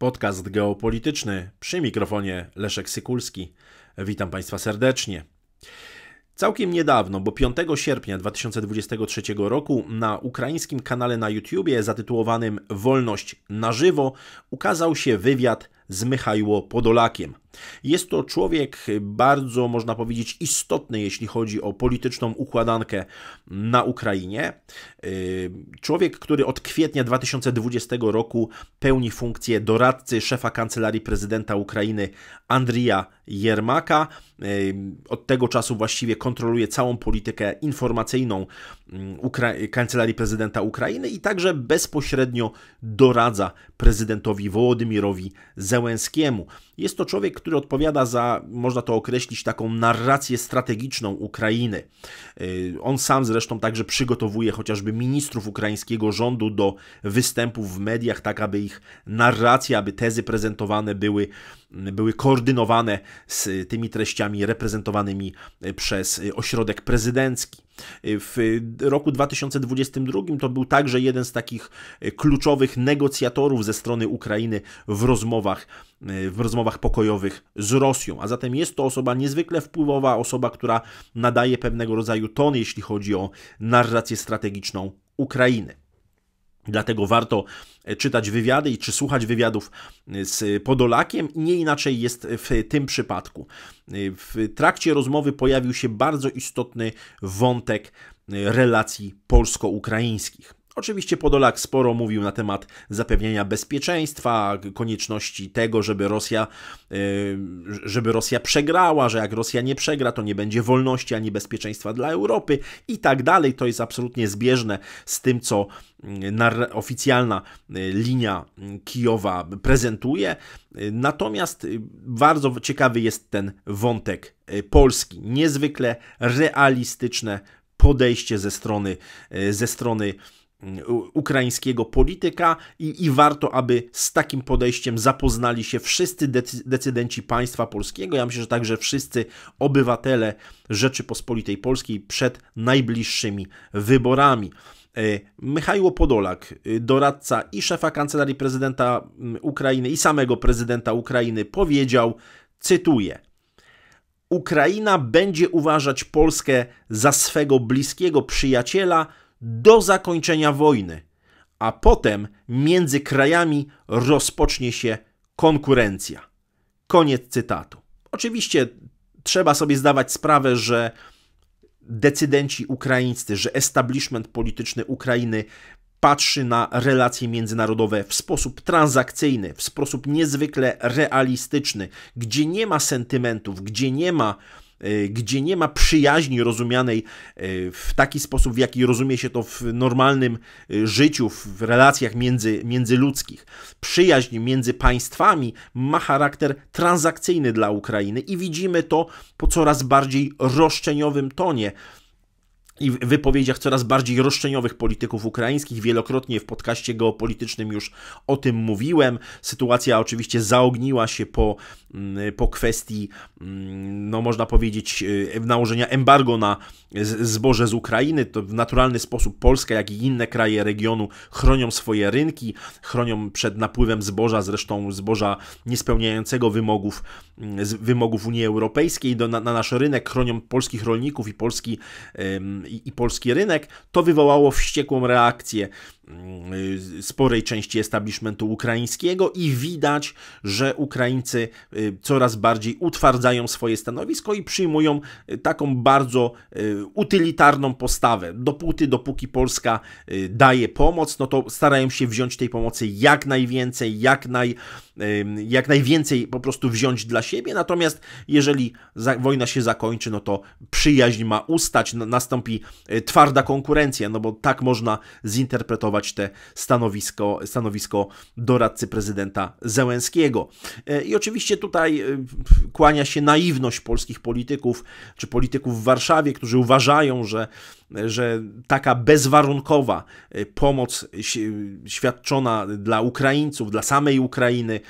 Podcast geopolityczny przy mikrofonie Leszek Sykulski. Witam Państwa serdecznie. Całkiem niedawno, bo 5 sierpnia 2023 roku na ukraińskim kanale na YouTubie zatytułowanym Wolność na żywo ukazał się wywiad z Michajło Podolakiem. Jest to człowiek bardzo, można powiedzieć, istotny, jeśli chodzi o polityczną układankę na Ukrainie. Y, człowiek, który od kwietnia 2020 roku pełni funkcję doradcy szefa kancelarii prezydenta Ukrainy Andrija Jermaka. Y, od tego czasu właściwie kontroluje całą politykę informacyjną Mm, Ukra Kancelarii Prezydenta Ukrainy i także bezpośrednio doradza prezydentowi Wołodymirowi Zełenskiemu. Jest to człowiek, który odpowiada za, można to określić, taką narrację strategiczną Ukrainy. Y, on sam zresztą także przygotowuje chociażby ministrów ukraińskiego rządu do występów w mediach, tak aby ich narracja, aby tezy prezentowane były, mm, były koordynowane z tymi treściami reprezentowanymi y, przez y, ośrodek prezydencki. Y, w roku 2022 to był także jeden z takich y, kluczowych negocjatorów ze strony Ukrainy w rozmowach, y, w rozmowach pokojowych z Rosją. A zatem jest to osoba niezwykle wpływowa, osoba, która nadaje pewnego rodzaju ton, jeśli chodzi o narrację strategiczną Ukrainy. Dlatego warto e, czytać wywiady i czy słuchać wywiadów e, z Podolakiem. Nie inaczej jest w tym przypadku. E, w trakcie rozmowy pojawił się bardzo istotny wątek relacji polsko-ukraińskich. Oczywiście Podolak sporo mówił na temat zapewnienia bezpieczeństwa, konieczności tego, żeby Rosja, y, żeby Rosja przegrała, że jak Rosja nie przegra, to nie będzie wolności ani bezpieczeństwa dla Europy i tak dalej. To jest absolutnie zbieżne z tym, co y, oficjalna y, linia Kijowa prezentuje. Natomiast bardzo ciekawy jest ten wątek Polski. Niezwykle realistyczne podejście ze strony, ze strony Mm, ukraińskiego polityka i, i, warto, aby z takim podejściem zapoznali się wszyscy decydenci państwa polskiego. Ja myślę, że także wszyscy obywatele Rzeczypospolitej Polskiej przed najbliższymi wyborami. E, Michajło Podolak, e, doradca i szefa kancelarii prezydenta mm, Ukrainy i samego prezydenta Ukrainy powiedział, cytuję: Ukraina będzie uważać Polskę za swego bliskiego przyjaciela, do zakończenia wojny, a potem między krajami rozpocznie się konkurencja. Koniec cytatu. Oczywiście trzeba sobie zdawać sprawę, że decydenci ukraińscy, że establishment polityczny Ukrainy patrzy na relacje międzynarodowe w sposób transakcyjny, w sposób niezwykle realistyczny, gdzie nie ma sentymentów, gdzie nie ma E, gdzie nie ma przyjaźni rozumianej e, w taki sposób, w jaki rozumie się to w normalnym e, życiu, w relacjach między, międzyludzkich. Przyjaźń między państwami ma charakter transakcyjny dla Ukrainy i widzimy to po coraz bardziej roszczeniowym tonie i w wypowiedziach coraz bardziej roszczeniowych polityków ukraińskich. Wielokrotnie w podcaście geopolitycznym już o tym mówiłem. Sytuacja oczywiście zaogniła się po, mm, po kwestii, mm, no można powiedzieć, e, nałożenia embargo na zboże z Ukrainy. To w naturalny sposób Polska, jak i inne kraje regionu chronią swoje rynki, chronią przed napływem zboża, zresztą zboża niespełniającego wymogów, mm, wymogów Unii Europejskiej do, na, na nasz rynek, chronią polskich rolników i polski i, polski rynek, to wywołało wściekłą reakcję. Y, sporej części establishmentu ukraińskiego i widać, że Ukraińcy y, coraz bardziej utwardzają swoje stanowisko i przyjmują y, taką bardzo utylitarną postawę. Dopóty, dopóki Polska daje pomoc, no to starają się wziąć tej pomocy jak najwięcej, jak, naj, jak najwięcej po prostu wziąć dla siebie, natomiast jeżeli wojna się zakończy, no to przyjaźń ma ustać, nastąpi twarda konkurencja, no bo tak można zinterpretować zajmować te stanowisko, stanowisko doradcy prezydenta Zełenskiego. E, I oczywiście tutaj e, kłania się naiwność polskich polityków czy polityków w Warszawie, którzy uważają, że, że taka bezwarunkowa e, pomoc świadczona dla Ukraińców, dla samej Ukrainy,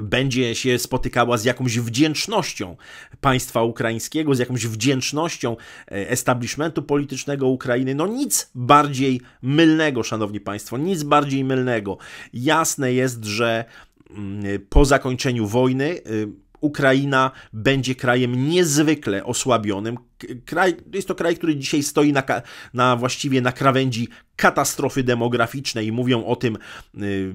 będzie się spotykała z jakąś wdzięcznością państwa ukraińskiego, z jakąś wdzięcznością e, establishmentu politycznego Ukrainy. No nic bardziej mylnego, szanowni państwo, nic bardziej mylnego. Jasne jest, że mm, po zakończeniu wojny y, Ukraina będzie krajem niezwykle osłabionym. Kraj, jest to kraj, który dzisiaj stoi na, na właściwie na krawędzi katastrofy demograficznej. Mówią o tym y,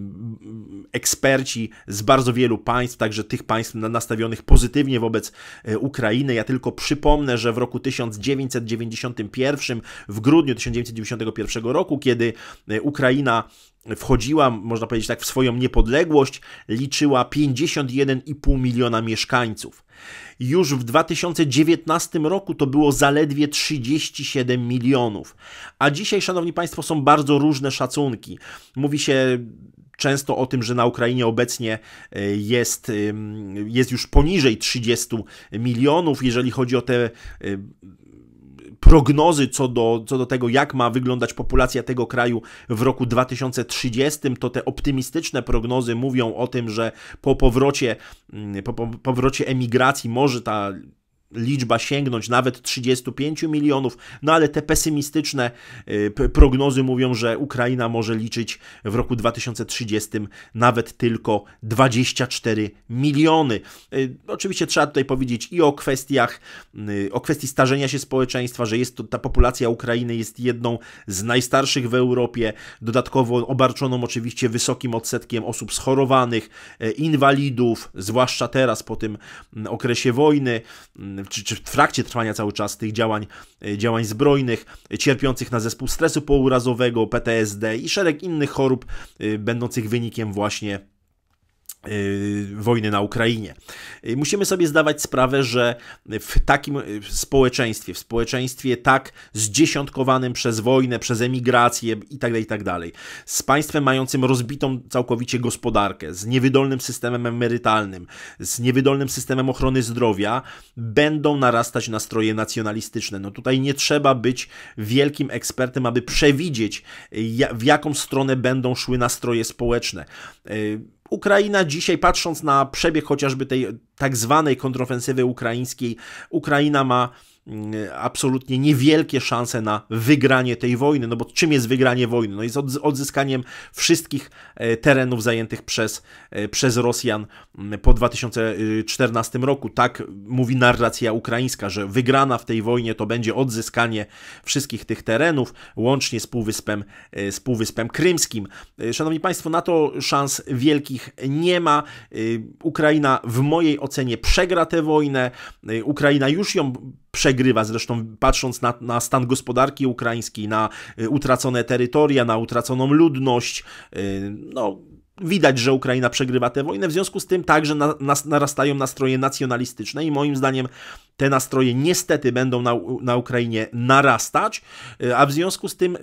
eksperci z bardzo wielu państw, także tych państw nastawionych pozytywnie wobec y, Ukrainy. Ja tylko przypomnę, że w roku 1991, w grudniu 1991 roku, kiedy y, Ukraina wchodziła, można powiedzieć tak, w swoją niepodległość, liczyła 51,5 miliona mieszkańców. Już w 2019 roku to było zaledwie 37 milionów. A dzisiaj, szanowni państwo, są bardzo różne szacunki. Mówi się często o tym, że na Ukrainie obecnie e, jest, jest już poniżej 30 milionów, jeżeli chodzi o te e, prognozy co do, co do tego, jak ma wyglądać populacja tego kraju w roku 2030, to te optymistyczne prognozy mówią o tym, że po powrocie, mm, po, po powrocie emigracji może ta liczba sięgnąć nawet 35 milionów, no ale te pesymistyczne y, prognozy mówią, że Ukraina może liczyć w roku 2030 nawet tylko 24 miliony. Y, oczywiście trzeba tutaj powiedzieć i o kwestiach, y, o kwestii starzenia się społeczeństwa, że jest to, ta populacja Ukrainy jest jedną z najstarszych w Europie, dodatkowo obarczoną oczywiście wysokim odsetkiem osób schorowanych, inwalidów, zwłaszcza teraz po tym mm, okresie wojny, mm, czy, czy w trakcie trwania cały czas tych działań, e, działań zbrojnych, e, cierpiących na zespół stresu pourazowego, PTSD i szereg innych chorób e, będących wynikiem właśnie Y, wojny na Ukrainie. Y, musimy sobie zdawać sprawę, że w takim y, społeczeństwie, w społeczeństwie tak zdziesiątkowanym przez wojnę, przez emigrację itd., tak itd., tak z państwem mającym rozbitą całkowicie gospodarkę, z niewydolnym systemem emerytalnym, z niewydolnym systemem ochrony zdrowia, będą narastać nastroje nacjonalistyczne. No tutaj nie trzeba być wielkim ekspertem, aby przewidzieć, w jaką stronę będą szły nastroje społeczne. Ukraina dzisiaj, patrząc na przebieg chociażby tej tak zwanej kontrofensywy ukraińskiej, Ukraina ma Y, absolutnie niewielkie szanse na wygranie tej wojny. No bo czym jest wygranie wojny? No jest odzyskaniem wszystkich e, terenów zajętych przez, e, przez Rosjan po 2014 roku. Tak mówi narracja ukraińska, że wygrana w tej wojnie to będzie odzyskanie wszystkich tych terenów, łącznie z Półwyspem, e, z Półwyspem Krymskim. Szanowni Państwo, na to szans wielkich nie ma. Ukraina w mojej ocenie przegra tę wojnę. Ukraina już ją przegrywa. Zresztą patrząc na, na stan gospodarki ukraińskiej, na y, utracone terytoria, na utraconą ludność, y, no widać, że Ukraina przegrywa tę wojnę, w związku z tym także na, narastają nastroje nacjonalistyczne i moim zdaniem te nastroje niestety będą na, na Ukrainie narastać, y, a w związku z tym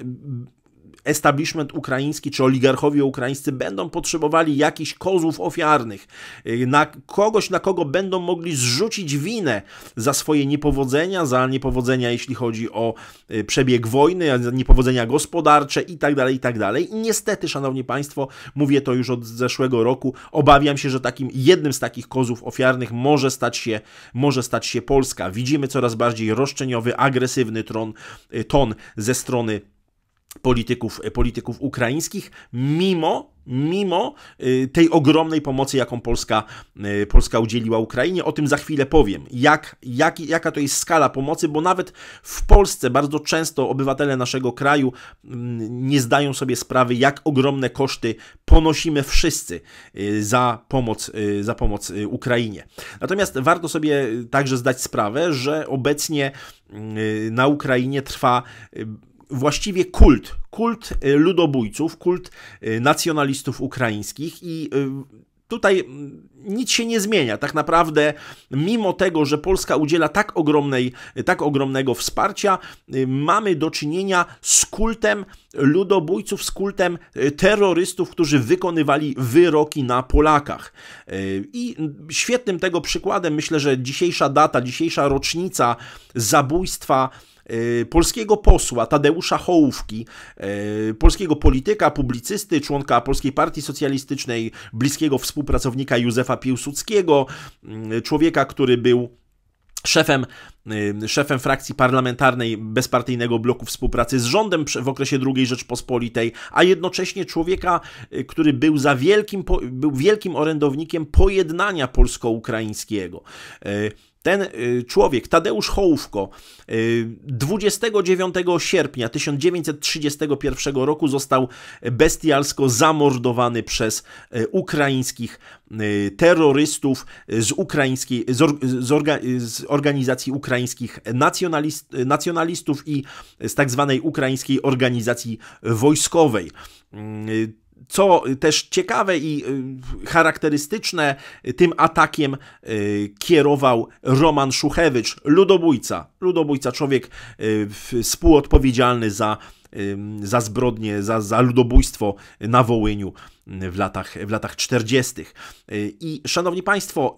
establishment ukraiński czy oligarchowie ukraińscy będą potrzebowali jakichś kozłów ofiarnych, y, na kogoś, na kogo będą mogli zrzucić winę za swoje niepowodzenia, za niepowodzenia, jeśli chodzi o y, przebieg wojny, niepowodzenia gospodarcze itd., tak itd. Tak I niestety, szanowni państwo, mówię to już od zeszłego roku, obawiam się, że takim jednym z takich kozłów ofiarnych może stać się, może stać się Polska. Widzimy coraz bardziej roszczeniowy, agresywny tron, y, ton ze strony polityków, e, polityków ukraińskich, mimo, mimo e, tej ogromnej pomocy, jaką Polska, e, Polska udzieliła Ukrainie. O tym za chwilę powiem, jak, jak, jaka to jest skala pomocy, bo nawet w Polsce bardzo często obywatele naszego kraju mm, nie zdają sobie sprawy, jak ogromne koszty ponosimy wszyscy za pomoc, za pomoc Ukrainie. Natomiast warto sobie także zdać sprawę, że obecnie mm, na Ukrainie trwa właściwie kult, kult e, ludobójców, kult e, nacjonalistów ukraińskich i e, tutaj nic się nie zmienia. Tak naprawdę, mimo tego, że Polska udziela tak, ogromnej, tak ogromnego wsparcia, mamy do czynienia z kultem ludobójców, z kultem terrorystów, którzy wykonywali wyroki na Polakach. I świetnym tego przykładem myślę, że dzisiejsza data, dzisiejsza rocznica zabójstwa E, polskiego posła Tadeusza Hołówki, e, polskiego polityka, publicysty, członka Polskiej Partii Socjalistycznej, bliskiego współpracownika Józefa Piłsudskiego, mm, człowieka, który był szefem, y, szefem frakcji parlamentarnej bezpartyjnego bloku współpracy z rządem w okresie II Rzeczpospolitej, a jednocześnie człowieka, y, który był za wielkim, był wielkim orędownikiem pojednania polsko-ukraińskiego. Y, ten y, człowiek, Tadeusz Hołówko, 29 y, sierpnia 1931 roku został bestialsko zamordowany przez y, ukraińskich terrorystów z, ukraińskiej, z, z, orga, z organizacji ukraińskich nacjonalist, nacjonalistów i z tak zwanej ukraińskiej organizacji wojskowej. Mm, co też ciekawe i y, charakterystyczne, tym atakiem y, kierował Roman Szuchewicz, ludobójca. Ludobójca, człowiek y, współodpowiedzialny za, za zbrodnie, za, za ludobójstwo na Wołyniu w latach, w latach 40. I szanowni państwo,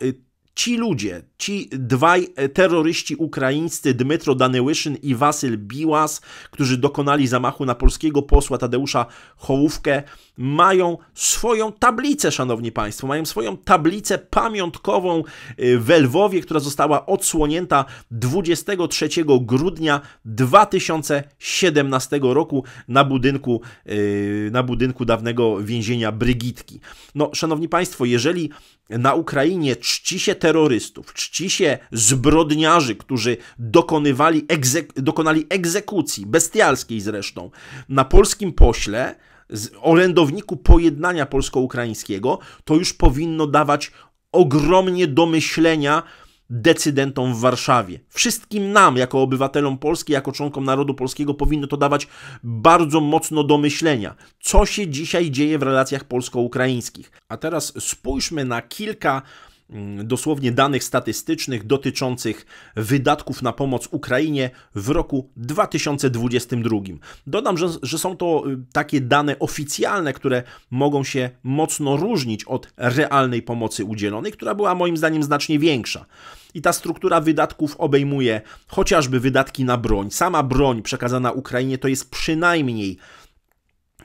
ci ludzie, ci dwaj terroryści ukraińscy, Dmytro Danyłyszyn i Wasyl Biłas, którzy dokonali zamachu na polskiego posła Tadeusza Hołówkę, mają swoją tablicę, szanowni państwo, mają swoją tablicę pamiątkową y, we Lwowie, która została odsłonięta 23 grudnia 2017 roku na budynku, y, na budynku dawnego więzienia Brygitki. No, szanowni państwo, jeżeli na Ukrainie czci się terrorystów, czci się zbrodniarzy, którzy dokonywali egzek dokonali egzekucji, bestialskiej zresztą, na polskim pośle, z orędowniku pojednania polsko-ukraińskiego, to już powinno dawać ogromnie do myślenia decydentom w Warszawie. Wszystkim nam, jako obywatelom Polski, jako członkom narodu polskiego, powinno to dawać bardzo mocno do myślenia, co się dzisiaj dzieje w relacjach polsko-ukraińskich. A teraz spójrzmy na kilka Mm, dosłownie danych statystycznych dotyczących wydatków na pomoc Ukrainie w roku 2022. Dodam, że, że są to y, takie dane oficjalne, które mogą się mocno różnić od realnej pomocy udzielonej, która była moim zdaniem znacznie większa. I ta struktura wydatków obejmuje chociażby wydatki na broń. Sama broń przekazana Ukrainie to jest przynajmniej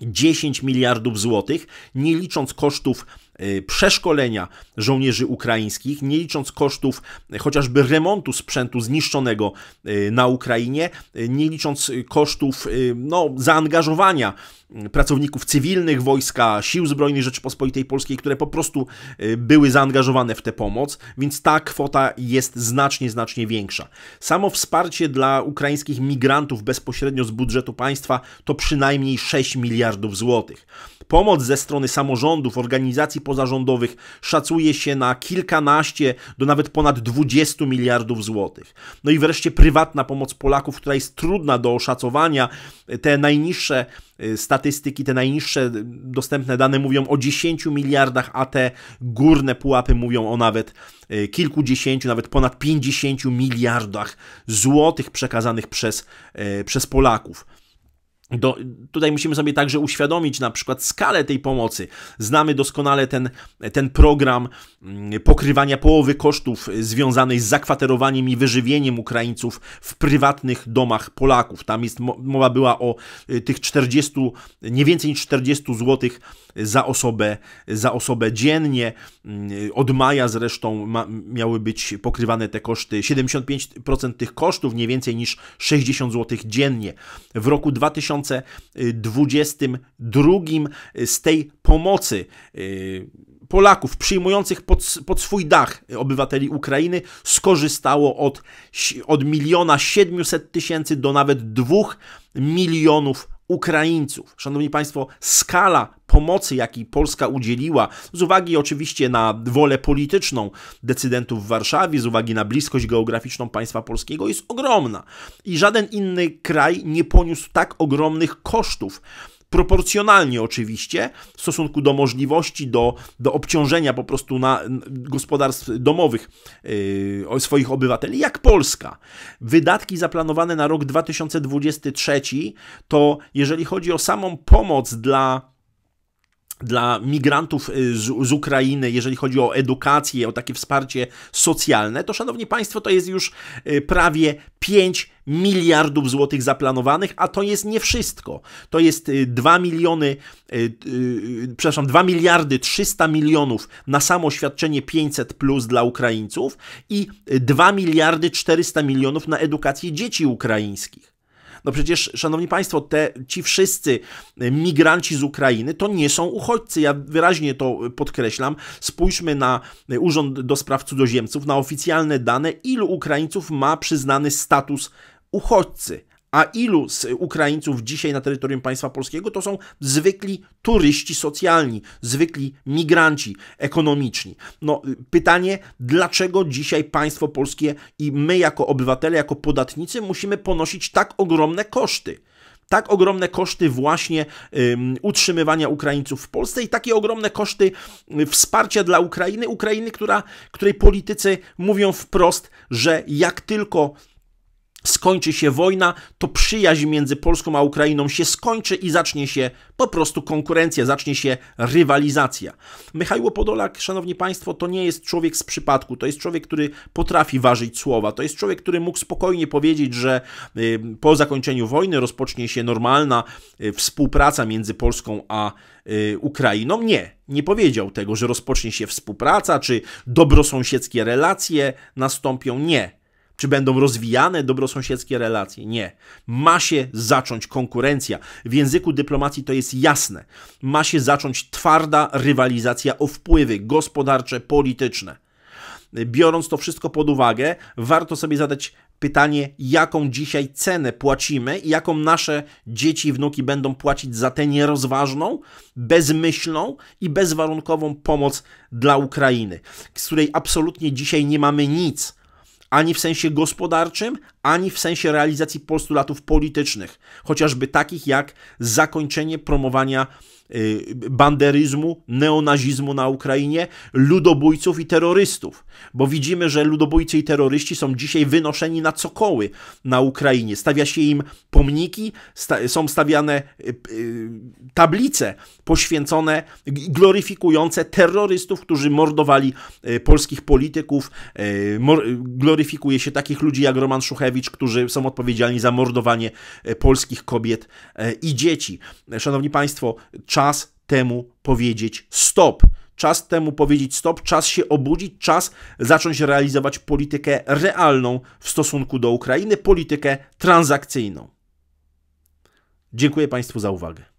10 miliardów złotych, nie licząc kosztów Y, przeszkolenia żołnierzy ukraińskich, nie licząc kosztów chociażby remontu sprzętu zniszczonego y, na Ukrainie, y, nie licząc kosztów no, zaangażowania pracowników cywilnych wojska, sił zbrojnych Rzeczypospolitej Polskiej, które po prostu e, były zaangażowane w tę pomoc, więc ta kwota jest znacznie, znacznie większa. Samo wsparcie dla ukraińskich migrantów bezpośrednio z budżetu państwa to przynajmniej 6 miliardów złotych. Pomoc ze strony samorządów, organizacji pozarządowych szacuje się na kilkanaście do nawet ponad 20 miliardów złotych. No i wreszcie prywatna pomoc Polaków, która jest trudna do oszacowania. Te najniższe stacje statystyki, te najniższe dostępne dane mówią o 10 miliardach, a te górne pułapy mówią o nawet e, kilkudziesięciu, nawet ponad 50 miliardach złotych przekazanych przez, e, przez Polaków. Do, tutaj musimy sobie także uświadomić na przykład skalę tej pomocy. Znamy doskonale ten, ten program mm, pokrywania połowy kosztów związanych z zakwaterowaniem i wyżywieniem Ukraińców w prywatnych domach Polaków. Tam jest mowa była o y, tych 40, nie więcej niż 40 zł za osobę, za osobę dziennie. Mm, od maja zresztą ma, miały być pokrywane te koszty, 75% tych kosztów, nie więcej niż 60 zł dziennie. W roku 2000 2022 y, z tej pomocy y, Polaków przyjmujących pod, pod swój dach obywateli Ukrainy skorzystało od, od miliona 700 tysięcy do nawet 2 milionów Ukraińców. Szanowni Państwo, skala pomocy, jakiej Polska udzieliła, z uwagi oczywiście na wolę polityczną decydentów w Warszawie, z uwagi na bliskość geograficzną państwa polskiego, jest ogromna. I żaden inny kraj nie poniósł tak ogromnych kosztów proporcjonalnie oczywiście, w stosunku do możliwości, do, do obciążenia po prostu na gospodarstw domowych yy, swoich obywateli, jak Polska. Wydatki zaplanowane na rok 2023 to jeżeli chodzi o samą pomoc dla dla migrantów y, z, z, Ukrainy, jeżeli chodzi o edukację, o takie wsparcie socjalne, to szanowni Państwo, to jest już y, prawie 5 miliardów złotych zaplanowanych, a to jest nie wszystko. To jest 2 y, miliony, przepraszam, 2 miliardy 300 milionów na samo świadczenie 500 plus dla Ukraińców i 2 miliardy 400 milionów na edukację dzieci ukraińskich. No przecież, szanowni państwo, te, ci wszyscy e, migranci z Ukrainy to nie są uchodźcy. Ja wyraźnie to e, podkreślam. Spójrzmy na e, Urząd do Spraw Cudzoziemców, na oficjalne dane, ilu Ukraińców ma przyznany status uchodźcy a ilu z Ukraińców dzisiaj na terytorium państwa polskiego to są zwykli turyści socjalni, zwykli migranci ekonomiczni. No, pytanie, dlaczego dzisiaj państwo polskie i my jako obywatele, jako podatnicy musimy ponosić tak ogromne koszty? tak ogromne koszty właśnie um, utrzymywania Ukraińców w Polsce i takie ogromne koszty y, wsparcia dla Ukrainy, Ukrainy, która, której politycy mówią wprost, że jak tylko skończy się wojna, to przyjaźń między Polską a Ukrainą się skończy i zacznie się po prostu konkurencja, zacznie się rywalizacja. Michał Podolak, szanowni państwo, to nie jest człowiek z przypadku, to jest człowiek, który potrafi ważyć słowa, to jest człowiek, który mógł spokojnie powiedzieć, że y, po zakończeniu wojny rozpocznie się normalna y, współpraca między Polską a y, Ukrainą. Nie, nie powiedział tego, że rozpocznie się współpraca, czy dobrosąsiedzkie relacje nastąpią. Nie, czy będą rozwijane dobrosąsiedzkie relacje? Nie. Ma się zacząć konkurencja. W języku dyplomacji to jest jasne. Ma się zacząć twarda rywalizacja o wpływy gospodarcze, polityczne. Biorąc to wszystko pod uwagę, warto sobie zadać pytanie, jaką dzisiaj cenę płacimy i jaką nasze dzieci i wnuki będą płacić za tę nierozważną, bezmyślną i bezwarunkową pomoc dla Ukrainy, z której absolutnie dzisiaj nie mamy nic ani w sensie gospodarczym, ani w sensie realizacji postulatów politycznych, chociażby takich jak zakończenie promowania Y, banderyzmu, neonazizmu na Ukrainie, ludobójców i terrorystów. Bo widzimy, że ludobójcy i terroryści są dzisiaj wynoszeni na cokoły na Ukrainie. Stawia się im pomniki, sta są stawiane y, y, tablice poświęcone, gloryfikujące terrorystów, którzy mordowali polskich polityków. gloryfikuje się takich ludzi jak Roman Szuchewicz, którzy są odpowiedzialni za mordowanie polskich kobiet i dzieci. Szanowni Państwo, czas czas temu powiedzieć stop. Czas temu powiedzieć stop, czas się obudzić, czas zacząć realizować politykę realną w stosunku do Ukrainy, politykę transakcyjną. Dziękuję Państwu za uwagę.